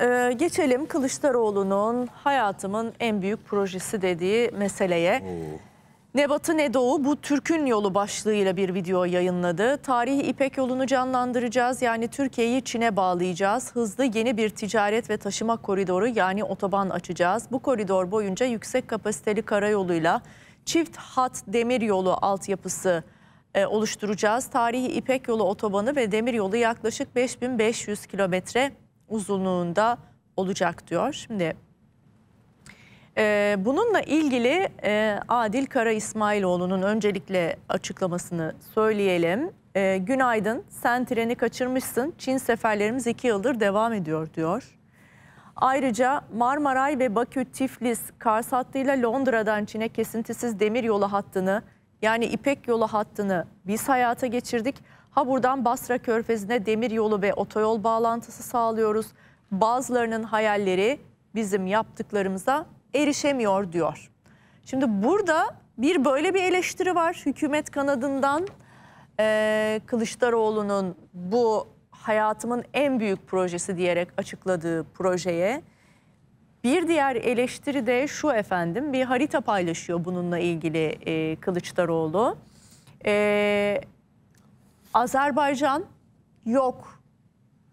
Ee, geçelim Kılıçdaroğlu'nun hayatımın en büyük projesi dediği meseleye. Oo. Ne batı ne doğu bu Türk'ün yolu başlığıyla bir video yayınladı. Tarihi İpek yolunu canlandıracağız yani Türkiye'yi Çin'e bağlayacağız. Hızlı yeni bir ticaret ve taşıma koridoru yani otoban açacağız. Bu koridor boyunca yüksek kapasiteli karayoluyla çift hat demir yolu altyapısı e, oluşturacağız. Tarihi İpek yolu otobanı ve demir yolu yaklaşık 5500 kilometre uzunluğunda olacak diyor. Şimdi e, bununla ilgili e, Adil Kara İsmailoğlu'nun öncelikle açıklamasını söyleyelim. E, günaydın sen treni kaçırmışsın Çin seferlerimiz iki yıldır devam ediyor diyor. Ayrıca Marmaray ve Bakü Tiflis Kars hattıyla Londra'dan Çin'e kesintisiz demir yolu hattını yani İpek yolu hattını biz hayata geçirdik. Habur'dan Basra Körfezi'ne demir yolu ve otoyol bağlantısı sağlıyoruz. Bazılarının hayalleri bizim yaptıklarımıza erişemiyor diyor. Şimdi burada bir böyle bir eleştiri var hükümet kanadından e, Kılıçdaroğlu'nun bu hayatımın en büyük projesi diyerek açıkladığı projeye. Bir diğer eleştiri de şu efendim bir harita paylaşıyor bununla ilgili e, Kılıçdaroğlu. E, Azerbaycan yok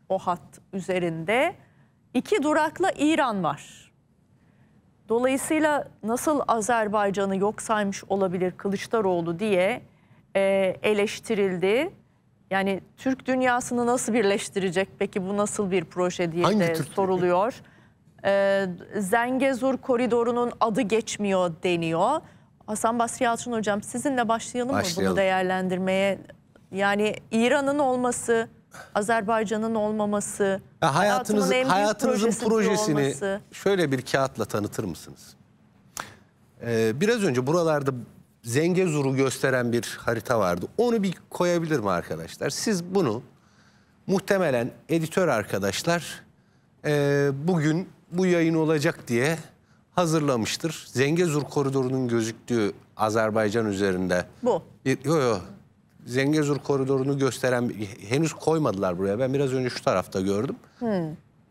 o hat üzerinde. İki durakla İran var. Dolayısıyla nasıl Azerbaycan'ı yok saymış olabilir Kılıçdaroğlu diye e, eleştirildi. Yani Türk dünyasını nasıl birleştirecek peki bu nasıl bir proje diye de soruluyor. E, Zengezur koridorunun adı geçmiyor deniyor. Hasan Basri Yalçın hocam sizinle başlayalım, başlayalım. mı bunu değerlendirmeye? Yani İran'ın olması, Azerbaycan'ın olmaması, ya hayatınızın, hayatımızın hayatınızın projesini şöyle bir kağıtla tanıtır mısınız? Ee, biraz önce buralarda Zengezur'u gösteren bir harita vardı. Onu bir koyabilir mi arkadaşlar? Siz bunu muhtemelen editör arkadaşlar e, bugün bu yayın olacak diye hazırlamıştır. Zengezur koridorunun gözüktüğü Azerbaycan üzerinde. Bu. Bir, yo, yo, Zengezur koridorunu gösteren henüz koymadılar buraya. Ben biraz önce şu tarafta gördüm. Hmm.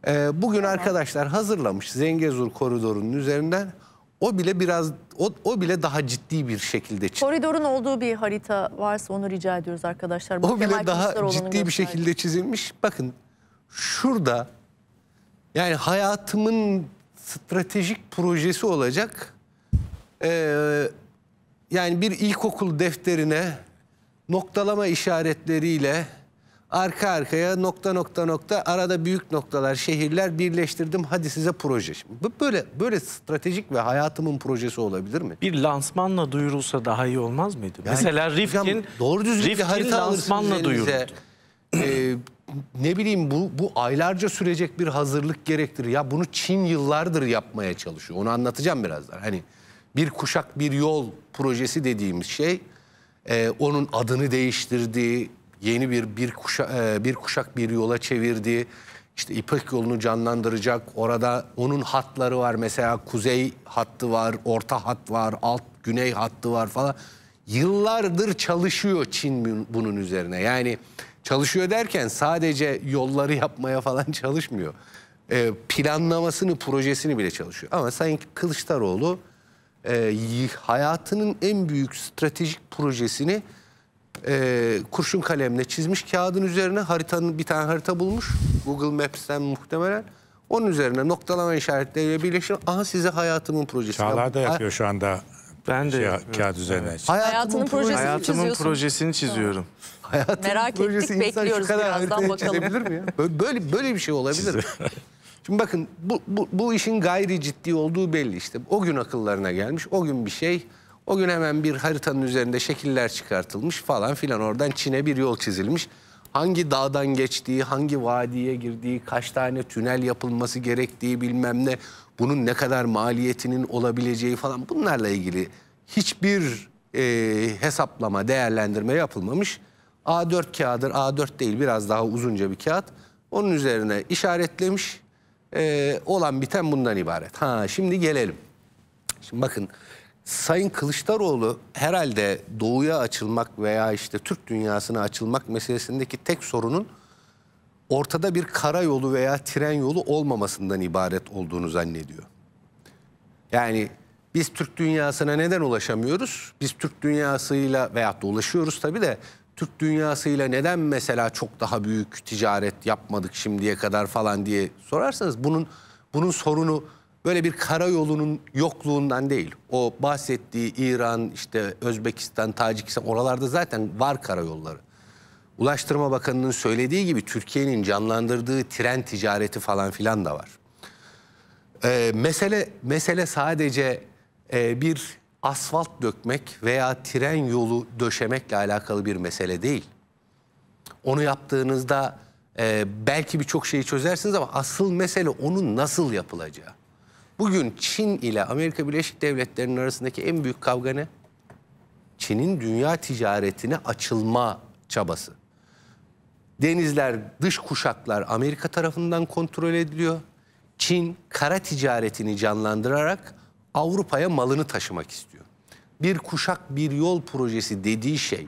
Ee, bugün tamam. arkadaşlar hazırlamış Zengezur koridorunun üzerinden o bile biraz o, o bile daha ciddi bir şekilde çizildi. Koridorun olduğu bir harita varsa onu rica ediyoruz arkadaşlar. Bu o bile daha ciddi gösterdi. bir şekilde çizilmiş. Bakın şurada yani hayatımın stratejik projesi olacak. Ee, yani bir ilkokul defterine noktalama işaretleriyle arka arkaya nokta nokta nokta arada büyük noktalar şehirler birleştirdim hadi size proje. Şimdi böyle böyle stratejik ve hayatımın projesi olabilir mi? Bir lansmanla duyurulsa daha iyi olmaz mıydı? Yani, Mesela Rifkin doğru düzgün Rifkin harita lansmanla duyuruldu. E, ne bileyim bu bu aylarca sürecek bir hazırlık gerektirir. Ya bunu Çin yıllardır yapmaya çalışıyor. Onu anlatacağım birazdan. Hani bir kuşak bir yol projesi dediğimiz şey e, onun adını değiştirdi, yeni bir bir, kuşa, e, bir kuşak bir yola çevirdi. İşte İpek yolunu canlandıracak. Orada onun hatları var. Mesela kuzey hattı var, orta hat var, alt güney hattı var falan. Yıllardır çalışıyor Çin bunun üzerine. Yani çalışıyor derken sadece yolları yapmaya falan çalışmıyor. E, planlamasını, projesini bile çalışıyor. Ama sanki Kılıçdaroğlu e, hayatının en büyük stratejik projesini e, kurşun kalemle çizmiş kağıdın üzerine haritanın bir tane harita bulmuş. Google Maps'ten muhtemelen. Onun üzerine noktalama işaretleriyle birleşim. aha size hayatımın projesi. Çağlar da yapıyor şu anda. Ben de şey, kağıt üzerine. Evet. Hayatımın, projesini, hayatımın projesini çiziyorum. Hayatımın Merak projesi ettik bekliyoruz kadar birazdan bakalım. mi Böyle, böyle bir şey olabilir. Şimdi bakın bu, bu, bu işin gayri ciddi olduğu belli işte. O gün akıllarına gelmiş, o gün bir şey... O gün hemen bir haritanın üzerinde şekiller çıkartılmış falan filan. Oradan Çin'e bir yol çizilmiş. Hangi dağdan geçtiği, hangi vadiye girdiği, kaç tane tünel yapılması gerektiği bilmem ne. Bunun ne kadar maliyetinin olabileceği falan bunlarla ilgili hiçbir e, hesaplama, değerlendirme yapılmamış. A4 kağıdır, A4 değil biraz daha uzunca bir kağıt. Onun üzerine işaretlemiş ee, olan biten bundan ibaret. Ha şimdi gelelim. Şimdi bakın Sayın Kılıçdaroğlu herhalde doğuya açılmak veya işte Türk dünyasına açılmak meselesindeki tek sorunun ortada bir karayolu veya tren yolu olmamasından ibaret olduğunu zannediyor. Yani biz Türk dünyasına neden ulaşamıyoruz? Biz Türk dünyasıyla veya ulaşıyoruz tabii de Türk dünyasıyla neden mesela çok daha büyük ticaret yapmadık şimdiye kadar falan diye sorarsanız bunun bunun sorunu böyle bir karayolunun yokluğundan değil. O bahsettiği İran, işte Özbekistan, Tacikistan oralarda zaten var karayolları. Ulaştırma Bakanı'nın söylediği gibi Türkiye'nin canlandırdığı tren ticareti falan filan da var. Ee, mesele mesele sadece e, bir asfalt dökmek veya tren yolu döşemekle alakalı bir mesele değil. Onu yaptığınızda e, belki birçok şeyi çözersiniz ama asıl mesele onun nasıl yapılacağı. Bugün Çin ile Amerika Birleşik Devletleri'nin arasındaki en büyük kavga ne? Çin'in dünya ticaretine açılma çabası. Denizler, dış kuşaklar Amerika tarafından kontrol ediliyor. Çin kara ticaretini canlandırarak Avrupa'ya malını taşımak istiyor. Bir kuşak bir yol projesi dediği şey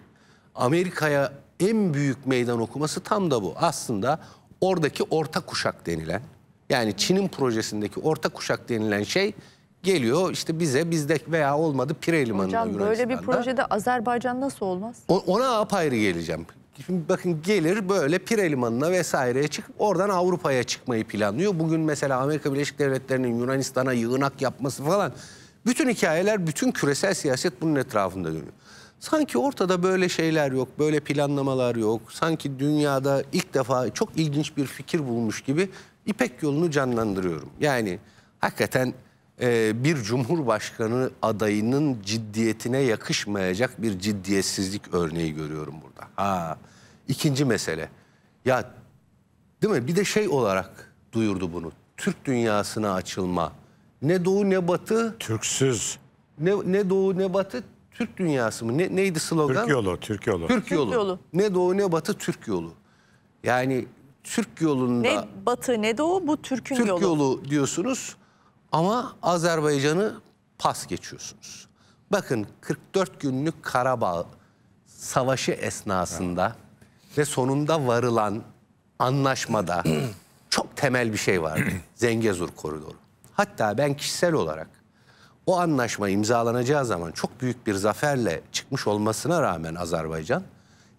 Amerika'ya en büyük meydan okuması tam da bu. Aslında oradaki orta kuşak denilen yani Çin'in projesindeki orta kuşak denilen şey geliyor işte bize bizde veya olmadı Pire Limanı'na Hocam Yunanistan'da. böyle bir projede Azerbaycan nasıl olmaz? ona apayrı geleceğim. Şimdi bakın gelir böyle Pire Limanı'na vesaireye çık. Oradan Avrupa'ya çıkmayı planlıyor. Bugün mesela Amerika Birleşik Devletleri'nin Yunanistan'a yığınak yapması falan. Bütün hikayeler, bütün küresel siyaset bunun etrafında dönüyor. Sanki ortada böyle şeyler yok, böyle planlamalar yok. Sanki dünyada ilk defa çok ilginç bir fikir bulmuş gibi İpek yolunu canlandırıyorum. Yani hakikaten e, bir cumhurbaşkanı adayının ciddiyetine yakışmayacak bir ciddiyetsizlik örneği görüyorum burada. Ha. İkinci mesele. Ya değil mi? Bir de şey olarak duyurdu bunu. Türk dünyasına açılma. Ne doğu ne batı. Türksüz. Ne, ne doğu ne batı Türk dünyası mı? Ne, neydi slogan? Türk yolu, Türk yolu. Türk yolu. yolu. Ne doğu ne batı Türk yolu. Yani Türk yolunda... Ne batı ne doğu bu Türk'ün Türk yolu. Türk yolu diyorsunuz. Ama Azerbaycan'ı pas geçiyorsunuz. Bakın 44 günlük Karabağ savaşı esnasında ve sonunda varılan anlaşmada çok temel bir şey vardı. Zengezur koridoru. Hatta ben kişisel olarak o anlaşma imzalanacağı zaman çok büyük bir zaferle çıkmış olmasına rağmen Azerbaycan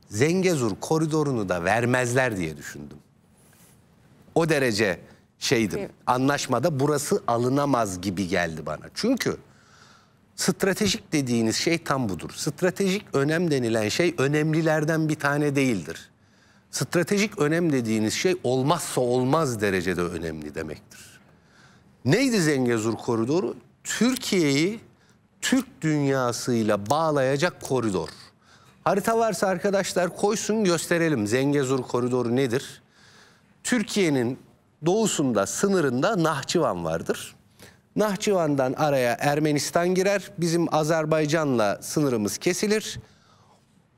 Zengezur koridorunu da vermezler diye düşündüm. O derece şeydim. Anlaşmada burası alınamaz gibi geldi bana. Çünkü stratejik dediğiniz şey tam budur. Stratejik önem denilen şey önemlilerden bir tane değildir. Stratejik önem dediğiniz şey olmazsa olmaz derecede önemli demektir. Neydi Zengezur koridoru? Türkiye'yi Türk dünyasıyla bağlayacak koridor. Harita varsa arkadaşlar koysun gösterelim Zengezur koridoru nedir? Türkiye'nin doğusunda, sınırında Nahçıvan vardır. Nahçıvan'dan araya Ermenistan girer. Bizim Azerbaycan'la sınırımız kesilir.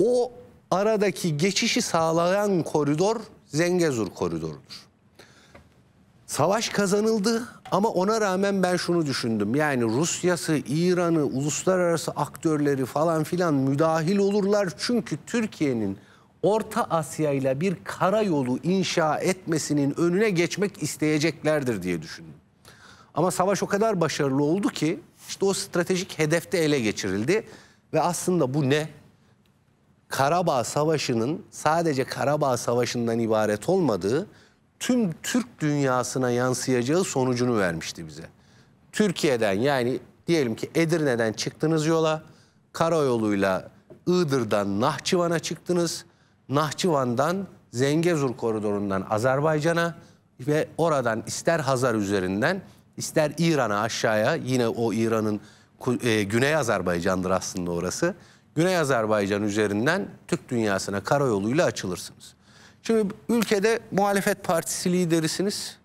O aradaki geçişi sağlayan koridor Zengezur koridorudur. Savaş kazanıldı ama ona rağmen ben şunu düşündüm. Yani Rusya'sı, İran'ı, uluslararası aktörleri falan filan müdahil olurlar. Çünkü Türkiye'nin Orta Asya ile bir karayolu inşa etmesinin önüne geçmek isteyeceklerdir diye düşündüm. Ama savaş o kadar başarılı oldu ki işte o stratejik hedefte ele geçirildi ve aslında bu ne? Karabağ Savaşı'nın sadece Karabağ Savaşı'ndan ibaret olmadığı tüm Türk dünyasına yansıyacağı sonucunu vermişti bize. Türkiye'den yani diyelim ki Edirne'den çıktınız yola, karayoluyla Iğdır'dan Nahçıvan'a çıktınız. Nahçıvan'dan Zengezur koridorundan Azerbaycan'a ve oradan ister Hazar üzerinden ister İran'a aşağıya yine o İran'ın e, Güney Azerbaycan'dır aslında orası. Güney Azerbaycan üzerinden Türk dünyasına karayoluyla açılırsınız. Şimdi ülkede muhalefet partisi liderisiniz.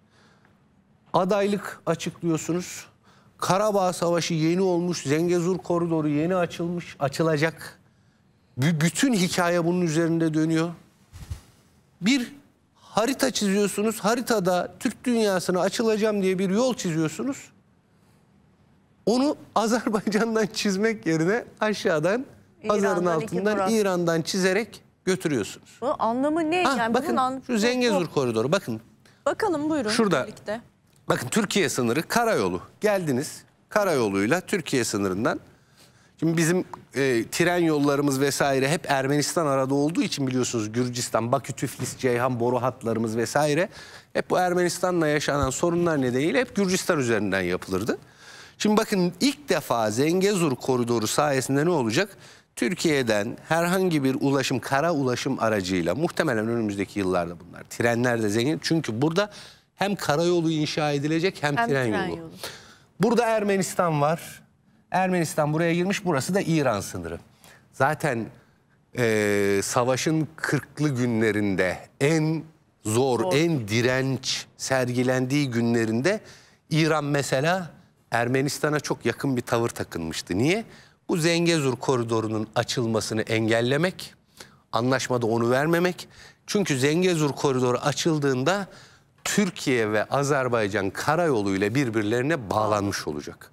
Adaylık açıklıyorsunuz. Karabağ Savaşı yeni olmuş, Zengezur koridoru yeni açılmış, açılacak. Bütün hikaye bunun üzerinde dönüyor. Bir harita çiziyorsunuz. Haritada Türk dünyasına açılacağım diye bir yol çiziyorsunuz. Onu Azerbaycan'dan çizmek yerine aşağıdan İran'dan pazarın altından İran'dan çizerek götürüyorsunuz. Bu anlamı ne? Ha, yani bakın bunun şu Zengezur koridoru bakın. Bakalım buyurun. Şurada birlikte. bakın Türkiye sınırı karayolu. Geldiniz karayoluyla Türkiye sınırından Şimdi bizim e, tren yollarımız vesaire hep Ermenistan arada olduğu için biliyorsunuz Gürcistan, Bakü, Tiflis, Ceyhan, boru hatlarımız vesaire hep bu Ermenistan'la yaşanan sorunlar nedeniyle hep Gürcistan üzerinden yapılırdı. Şimdi bakın ilk defa Zengezur koridoru sayesinde ne olacak? Türkiye'den herhangi bir ulaşım, kara ulaşım aracıyla muhtemelen önümüzdeki yıllarda bunlar trenler de zengin. Çünkü burada hem karayolu inşa edilecek hem, hem tren, tren yolu. yolu. Burada Ermenistan var. Ermenistan buraya girmiş burası da İran sınırı. Zaten e, savaşın kırklı günlerinde en zor, zor, en direnç sergilendiği günlerinde İran mesela Ermenistan'a çok yakın bir tavır takınmıştı. Niye? Bu Zengezur koridorunun açılmasını engellemek, anlaşmada onu vermemek. Çünkü Zengezur koridoru açıldığında Türkiye ve Azerbaycan karayoluyla birbirlerine bağlanmış olacak.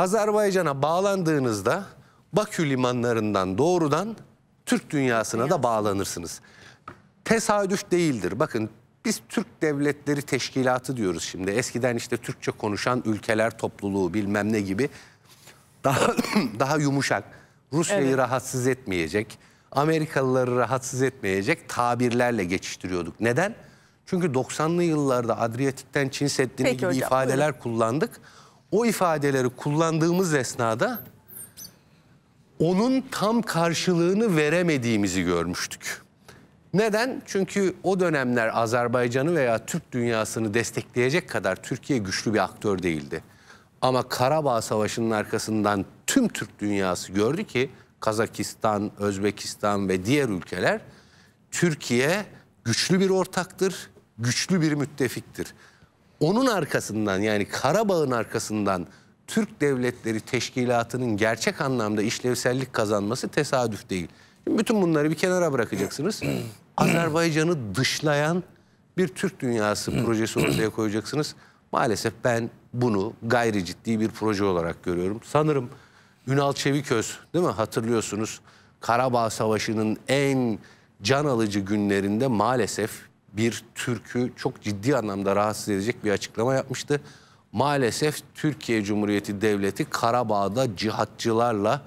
Azerbaycan'a bağlandığınızda Bakü limanlarından doğrudan Türk dünyasına da bağlanırsınız. Tesadüf değildir. Bakın biz Türk Devletleri Teşkilatı diyoruz şimdi. Eskiden işte Türkçe konuşan ülkeler topluluğu bilmem ne gibi daha daha yumuşak, Rusya'yı evet. rahatsız etmeyecek, Amerikalıları rahatsız etmeyecek tabirlerle geçiştiriyorduk. Neden? Çünkü 90'lı yıllarda Adriyatik'ten Çin Seddi'ni gibi hocam, ifadeler buyurun. kullandık o ifadeleri kullandığımız esnada onun tam karşılığını veremediğimizi görmüştük. Neden? Çünkü o dönemler Azerbaycan'ı veya Türk dünyasını destekleyecek kadar Türkiye güçlü bir aktör değildi. Ama Karabağ Savaşı'nın arkasından tüm Türk dünyası gördü ki Kazakistan, Özbekistan ve diğer ülkeler Türkiye güçlü bir ortaktır, güçlü bir müttefiktir. Onun arkasından yani Karabağ'ın arkasından Türk Devletleri Teşkilatı'nın gerçek anlamda işlevsellik kazanması tesadüf değil. Şimdi bütün bunları bir kenara bırakacaksınız. Azerbaycan'ı dışlayan bir Türk dünyası projesi ortaya koyacaksınız. Maalesef ben bunu gayri ciddi bir proje olarak görüyorum. Sanırım Ünal Çeviköz değil mi hatırlıyorsunuz Karabağ Savaşı'nın en can alıcı günlerinde maalesef bir Türk'ü çok ciddi anlamda rahatsız edecek bir açıklama yapmıştı. Maalesef Türkiye Cumhuriyeti Devleti Karabağ'da cihatçılarla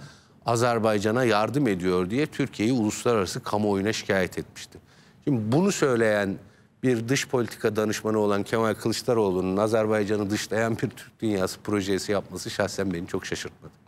Azerbaycan'a yardım ediyor diye Türkiye'yi uluslararası kamuoyuna şikayet etmişti. Şimdi bunu söyleyen bir dış politika danışmanı olan Kemal Kılıçdaroğlu'nun Azerbaycan'ı dışlayan bir Türk dünyası projesi yapması şahsen beni çok şaşırtmadı.